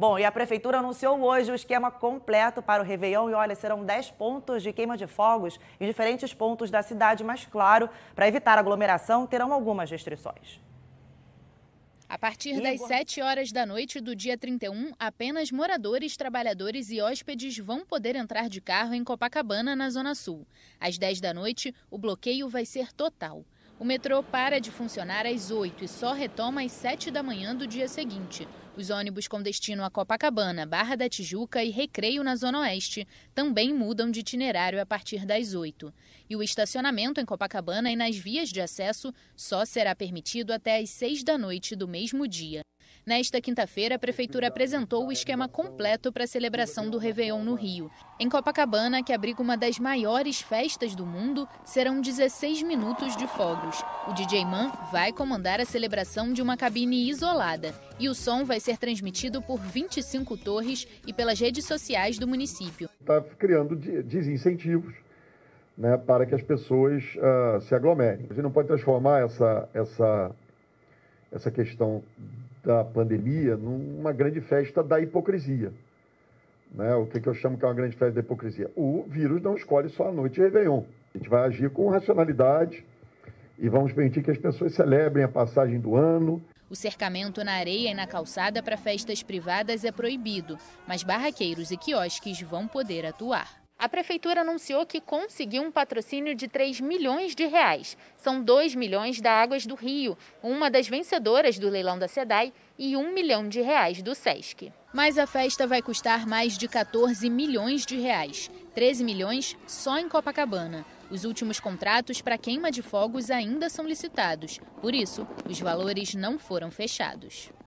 Bom, e a Prefeitura anunciou hoje o esquema completo para o Réveillon. E olha, serão 10 pontos de queima de fogos em diferentes pontos da cidade, mas claro, para evitar aglomeração, terão algumas restrições. A partir das 7 horas da noite do dia 31, apenas moradores, trabalhadores e hóspedes vão poder entrar de carro em Copacabana, na Zona Sul. Às 10 da noite, o bloqueio vai ser total. O metrô para de funcionar às 8 e só retoma às 7 da manhã do dia seguinte. Os ônibus com destino a Copacabana, Barra da Tijuca e Recreio na Zona Oeste também mudam de itinerário a partir das 8. E o estacionamento em Copacabana e nas vias de acesso só será permitido até às 6 da noite do mesmo dia. Nesta quinta-feira, a Prefeitura apresentou o esquema completo para a celebração do Réveillon no Rio. Em Copacabana, que abriga uma das maiores festas do mundo, serão 16 minutos de fogos. O DJ Man vai comandar a celebração de uma cabine isolada e o som vai ser transmitido por 25 torres e pelas redes sociais do município. Está criando desincentivos né, para que as pessoas uh, se aglomerem. A gente não pode transformar essa, essa, essa questão da pandemia numa grande festa da hipocrisia. Né? O que, que eu chamo que é uma grande festa da hipocrisia? O vírus não escolhe só a noite de Réveillon. A gente vai agir com racionalidade e vamos permitir que as pessoas celebrem a passagem do ano. O cercamento na areia e na calçada para festas privadas é proibido, mas barraqueiros e quiosques vão poder atuar a prefeitura anunciou que conseguiu um patrocínio de 3 milhões de reais. São 2 milhões da Águas do Rio, uma das vencedoras do leilão da SEDAI, e 1 milhão de reais do SESC. Mas a festa vai custar mais de 14 milhões de reais, 13 milhões só em Copacabana. Os últimos contratos para queima de fogos ainda são licitados, por isso, os valores não foram fechados.